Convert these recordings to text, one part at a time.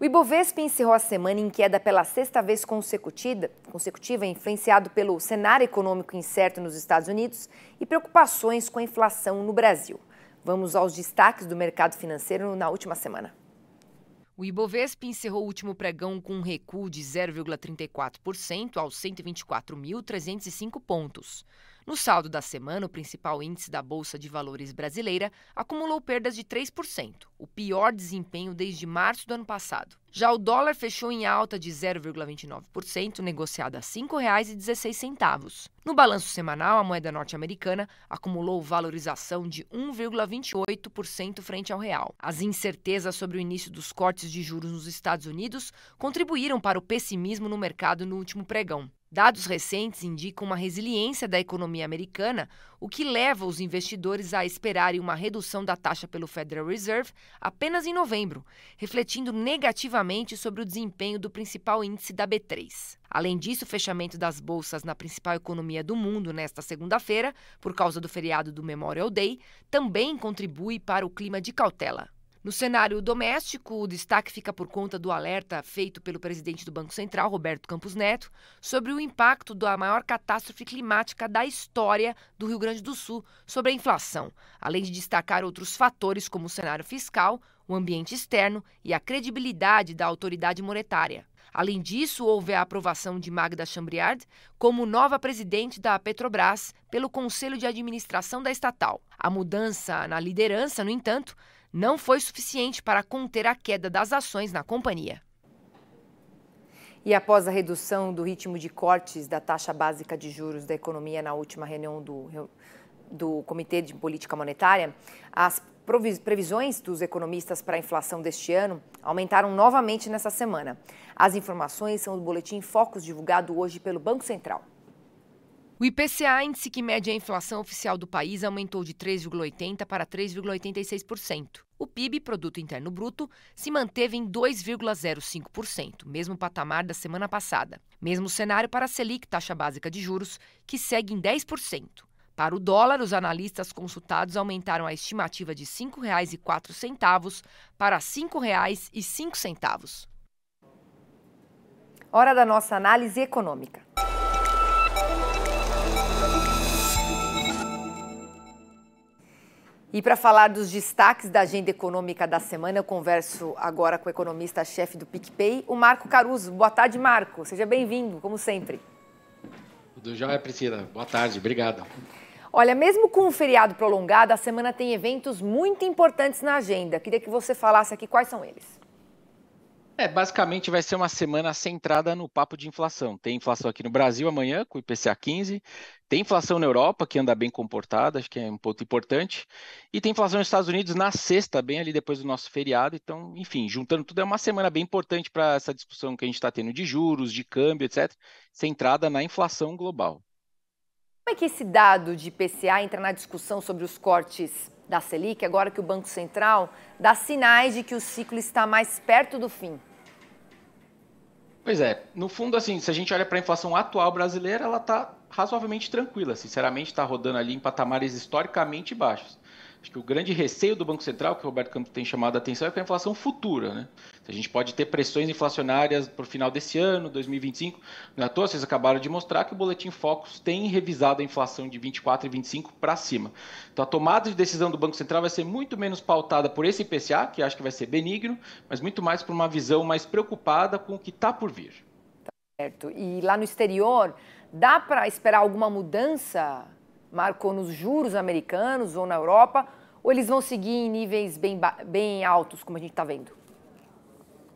O Ibovespa encerrou a semana em queda pela sexta vez consecutiva, consecutiva, influenciado pelo cenário econômico incerto nos Estados Unidos e preocupações com a inflação no Brasil. Vamos aos destaques do mercado financeiro na última semana. O Ibovespa encerrou o último pregão com um recuo de 0,34% aos 124.305 pontos. No saldo da semana, o principal índice da Bolsa de Valores brasileira acumulou perdas de 3%, o pior desempenho desde março do ano passado. Já o dólar fechou em alta de 0,29%, negociado a R$ 5,16. No balanço semanal, a moeda norte-americana acumulou valorização de 1,28% frente ao real. As incertezas sobre o início dos cortes de juros nos Estados Unidos contribuíram para o pessimismo no mercado no último pregão. Dados recentes indicam uma resiliência da economia americana, o que leva os investidores a esperarem uma redução da taxa pelo Federal Reserve apenas em novembro, refletindo negativamente sobre o desempenho do principal índice da B3. Além disso, o fechamento das bolsas na principal economia do mundo nesta segunda-feira, por causa do feriado do Memorial Day, também contribui para o clima de cautela. No cenário doméstico, o destaque fica por conta do alerta feito pelo presidente do Banco Central, Roberto Campos Neto, sobre o impacto da maior catástrofe climática da história do Rio Grande do Sul sobre a inflação, além de destacar outros fatores como o cenário fiscal, o ambiente externo e a credibilidade da autoridade monetária. Além disso, houve a aprovação de Magda Chambriard como nova presidente da Petrobras pelo Conselho de Administração da estatal. A mudança na liderança, no entanto, não foi suficiente para conter a queda das ações na companhia. E após a redução do ritmo de cortes da taxa básica de juros da economia na última reunião do, do Comitê de Política Monetária, as previsões dos economistas para a inflação deste ano aumentaram novamente nessa semana. As informações são do boletim Focos divulgado hoje pelo Banco Central. O IPCA, índice que mede a inflação oficial do país, aumentou de 3,80 para 3,86%. O PIB, Produto Interno Bruto, se manteve em 2,05%, mesmo patamar da semana passada. Mesmo cenário para a Selic, taxa básica de juros, que segue em 10%. Para o dólar, os analistas consultados aumentaram a estimativa de R$ 5,04 para R$ 5,05. Hora da nossa análise econômica. E para falar dos destaques da agenda econômica da semana, eu converso agora com o economista-chefe do PicPay, o Marco Caruso. Boa tarde, Marco. Seja bem-vindo, como sempre. Tudo jóia, Priscila. Boa tarde, obrigado. Olha, mesmo com o feriado prolongado, a semana tem eventos muito importantes na agenda. Queria que você falasse aqui quais são eles. É, basicamente vai ser uma semana centrada no papo de inflação. Tem inflação aqui no Brasil amanhã, com o IPCA 15, tem inflação na Europa, que anda bem comportada, acho que é um ponto importante, e tem inflação nos Estados Unidos na sexta, bem ali depois do nosso feriado. Então, enfim, juntando tudo, é uma semana bem importante para essa discussão que a gente está tendo de juros, de câmbio, etc., centrada na inflação global. Como é que esse dado de IPCA entra na discussão sobre os cortes da Selic, agora que o Banco Central dá sinais de que o ciclo está mais perto do fim? Pois é, no fundo, assim, se a gente olha para a inflação atual brasileira, ela está razoavelmente tranquila, sinceramente, está rodando ali em patamares historicamente baixos. Acho que o grande receio do Banco Central, que o Roberto Campos tem chamado a atenção, é para a inflação futura. Né? A gente pode ter pressões inflacionárias para o final desse ano, 2025. Na é toa, vocês acabaram de mostrar que o Boletim Focus tem revisado a inflação de 24 e 25 para cima. Então, a tomada de decisão do Banco Central vai ser muito menos pautada por esse IPCA, que acho que vai ser benigno, mas muito mais por uma visão mais preocupada com o que está por vir. Tá certo. E lá no exterior, Dá para esperar alguma mudança, Marco, nos juros americanos ou na Europa? Ou eles vão seguir em níveis bem, bem altos, como a gente está vendo?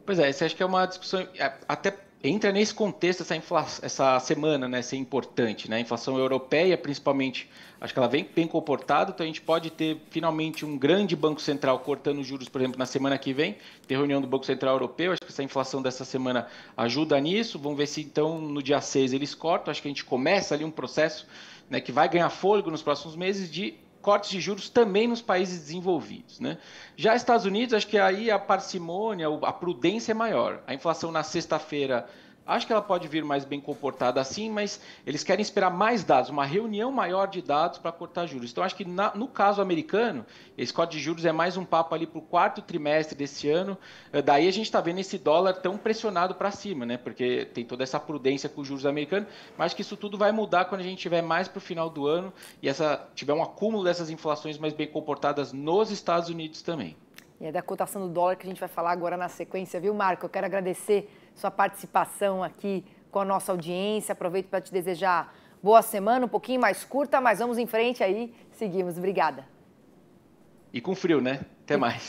Pois é, isso acho que é uma discussão é, até entra nesse contexto essa, essa semana, né, ser importante, né? A inflação europeia, principalmente, acho que ela vem bem comportada, então a gente pode ter finalmente um grande banco central cortando juros, por exemplo, na semana que vem, ter reunião do Banco Central Europeu, acho que essa inflação dessa semana ajuda nisso. Vamos ver se então no dia 6 eles cortam, acho que a gente começa ali um processo né, que vai ganhar fôlego nos próximos meses de cortes de juros também nos países desenvolvidos. Né? Já Estados Unidos, acho que aí a parcimônia, a prudência é maior. A inflação na sexta-feira Acho que ela pode vir mais bem comportada assim, mas eles querem esperar mais dados, uma reunião maior de dados para cortar juros. Então, acho que na, no caso americano, esse corte de juros é mais um papo ali para o quarto trimestre desse ano. Eh, daí a gente está vendo esse dólar tão pressionado para cima, né? Porque tem toda essa prudência com os juros americanos, mas que isso tudo vai mudar quando a gente tiver mais para o final do ano e essa, tiver um acúmulo dessas inflações mais bem comportadas nos Estados Unidos também. E é da cotação do dólar que a gente vai falar agora na sequência, viu, Marco? Eu quero agradecer sua participação aqui com a nossa audiência. Aproveito para te desejar boa semana, um pouquinho mais curta, mas vamos em frente aí, seguimos. Obrigada. E com frio, né? Até mais.